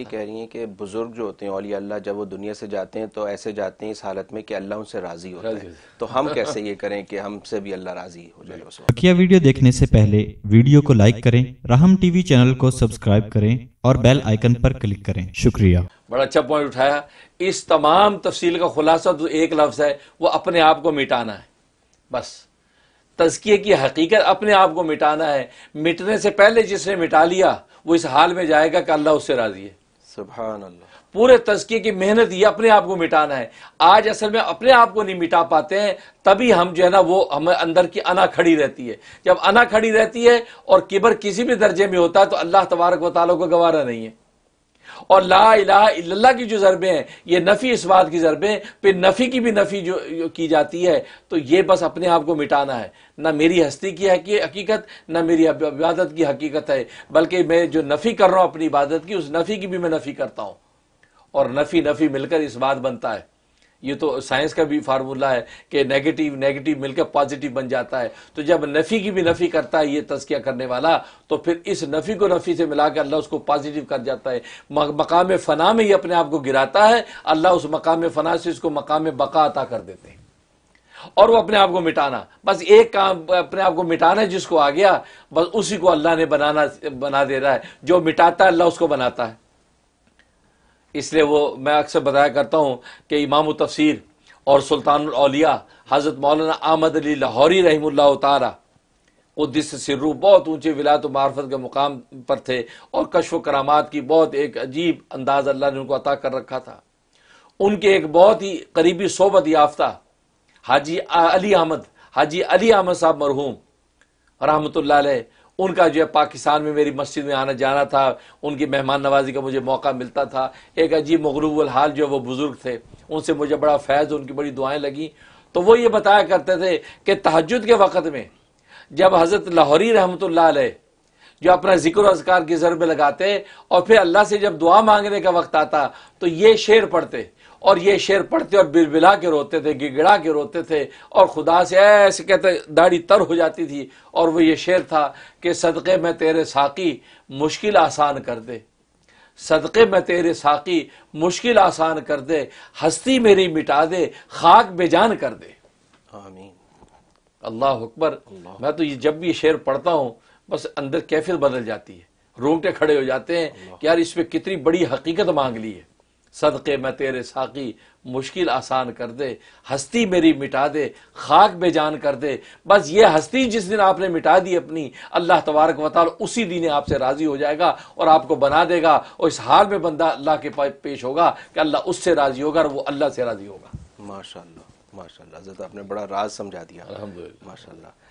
कह रही हैं कि बुजुर्ग जो होते हैं औली अल्लाह जब वो दुनिया से जाते हैं तो ऐसे जाते हैं इस हालत में कि अल्लाह उनसे राजी होता है तो हम कैसे ये करें कि हमसे भी अल्लाह राजी हो जाए बकिया वीडियो देखने से पहले वीडियो को लाइक करें राहम टीवी चैनल को सब्सक्राइब करें और बेल आइकन पर क्लिक करें शुक्रिया बड़ा अच्छा पॉइंट उठाया इस तमाम तफसील का खुलासा जो तो एक लफ्ज है वो अपने आप को मिटाना है बस तजकिए की हकीकत अपने आप को मिटाना है मिटने से पहले जिसने मिटा लिया वो इस हाल में जाएगा कि अल्लाह उससे राजी है पूरे तस्के की मेहनत ये अपने आप को मिटाना है आज असल में अपने आप को नहीं मिटा पाते हैं तभी हम जो है ना वो हमें अंदर की अना खड़ी रहती है जब अना खड़ी रहती है और किबर किसी भी दर्जे में होता है तो अल्लाह तबारक वाली को गवारा नहीं है और ला इला की जो जरबे हैं ये नफ़ी इस बात की जरबे फिर नफ़ी की भी नफ़ी जो, की जाती है तो ये बस अपने आप को मिटाना है ना मेरी हस्ती की हकीकत ना मेरी इबादत की हकीकत है बल्कि मैं जो नफ़ी कर रहा हूं अपनी इबादत की उस नफ़ी की भी मैं नफ़ी करता हूं और नफ़ी नफ़ी मिलकर इस बात बनता है ये तो साइंस का भी फार्मूला है कि नेगेटिव नेगेटिव मिलकर पॉजिटिव बन जाता है तो जब नफ़ी की भी नफ़ी करता है ये तस्किया करने वाला तो फिर इस नफ़ी को नफ़ी से मिलाकर अल्लाह उसको पॉजिटिव कर जाता है मकाम फ़ना में ही अपने आप को गिराता है अल्लाह उस मकाम फ़ना से उसको मकाम बका अता कर देते हैं और वो अपने आप को मिटाना बस एक काम अपने आप को मिटाना जिसको आ गया बस उसी को अल्लाह ने बनाना बना दे रहा है जो मिटाता है अल्लाह उसको बनाता है इसलिए वो मैं अक्सर बताया करता हूँ कि इमाम तफसीर और सुल्तानलिया हज़रत मौलाना आमद अली लाहौरी रही तारा उद्दीस सिरू बहुत ऊँचे विलात मार्फत के मुकाम पर थे और कशो करामात की बहुत एक अजीब अंदाज अल्लाह ने उनको अता कर रखा था उनके एक बहुत ही करीबी सोबत याफ्ता हाजी अली अहमद हाजी अली अहमद साहब मरहूम रहमत उनका जो है पाकिस्तान में मेरी मस्जिद में आना जाना था उनकी मेहमान नवाजी का मुझे मौका मिलता था एक अजीब मगरूब हाल जो है वो बुज़ुर्ग थे उनसे मुझे बड़ा फैज़ उनकी बड़ी दुआएं लगीं तो वो ये बताया करते थे कि तहजद के वक़्त में जब हज़रत लाहौरी रहमत ला जो अपना जिक्र अजकार की जर में लगाते और फिर अल्लाह से जब दुआ मांगने का वक्त आता तो ये शेर पढ़ते और ये शेर पढ़ते और बिलबिला के रोते थे गिगड़ा के रोते थे और खुदा से ऐसे कहते दाढ़ी तर हो जाती थी और वो ये शेर था कि सदक़े में तेरे साकी मुश्किल आसान कर दे सदक़े में तेरे साकी मुश्किल आसान कर दे हस्ती मेरी मिटा दे खाक बेजान कर दे अल्लाह अकबर मैं तो ये जब भी शेर पढ़ता हूँ बस अंदर कैफियत बदल जाती है रोंगटे खड़े हो जाते हैं कि यार इसमें कितनी बड़ी हकीकत मांग ली है सदक़े मैं तेरे साकी मुश्किल आसान कर दे हस्ती मेरी मिटा दे खाक बेजान कर दे बस ये हस्ती जिस दिन आपने मिटा दी अपनी अल्लाह तबारक वाल उसी दिन आपसे राज़ी हो जाएगा और आपको बना देगा और इस हाल में बंदा अल्लाह के पास पेश होगा कि अल्लाह उससे राज़ी होगा और वो अल्लाह से राज़ी होगा माशा माशा हजरत आपने बड़ा राज समझा दिया अलहमद माशा